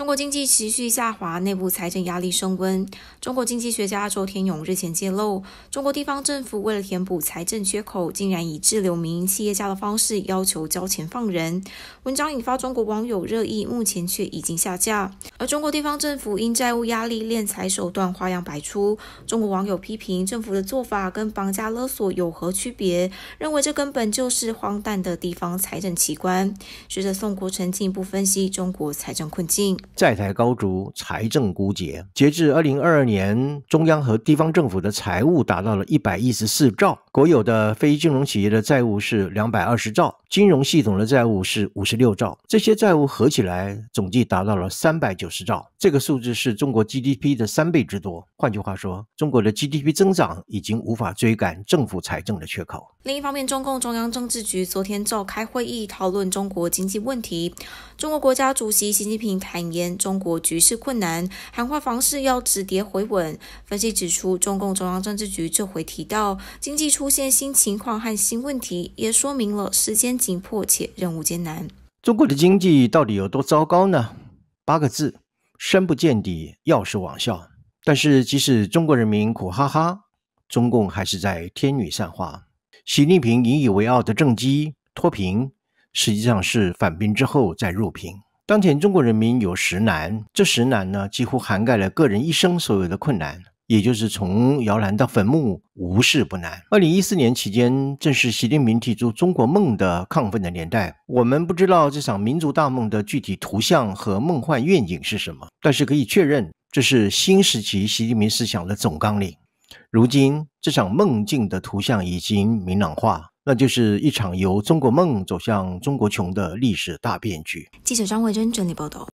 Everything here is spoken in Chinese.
中国经济持续下滑，内部财政压力升温。中国经济学家周天勇日前揭露，中国地方政府为了填补财政缺口，竟然以滞留民营企业家的方式要求交钱放人。文章引发中国网友热议，目前却已经下架。而中国地方政府因债务压力，敛财手段花样百出。中国网友批评政府的做法跟绑架勒索有何区别？认为这根本就是荒诞的地方财政奇观。学者宋国成进一步分析中国财政困境。债台高筑，财政枯竭。截至二零二二年，中央和地方政府的财务达到了一百一十四兆，国有的非金融企业的债务是两百二十兆，金融系统的债务是五十六兆，这些债务合起来总计达到了三百九十兆。这个数字是中国 GDP 的三倍之多。换句话说，中国的 GDP 增长已经无法追赶政府财政的缺口。另一方面，中共中央政治局昨天召开会议讨论中国经济问题。中国国家主席习近平坦言。中国局势困难，喊话房市要止跌回稳。分析指出，中共中央政治局这回提到经济出现新情况和新问题，也说明了时间紧迫且任务艰难。中国的经济到底有多糟糕呢？八个字：深不见底，要是罔效。但是，即使中国人民苦哈哈，中共还是在天女散花。习近平引以为傲的政绩——脱贫，实际上是反贫之后再入贫。当前中国人民有十难，这十难呢，几乎涵盖了个人一生所有的困难，也就是从摇篮到坟墓，无事不难。二零一四年期间，正是习近平提出中国梦的亢奋的年代。我们不知道这场民族大梦的具体图像和梦幻愿景是什么，但是可以确认，这是新时期习近平思想的总纲领。如今，这场梦境的图像已经明朗化。那就是一场由中国梦走向中国穷的历史大变局。记者张慧珍整理报道。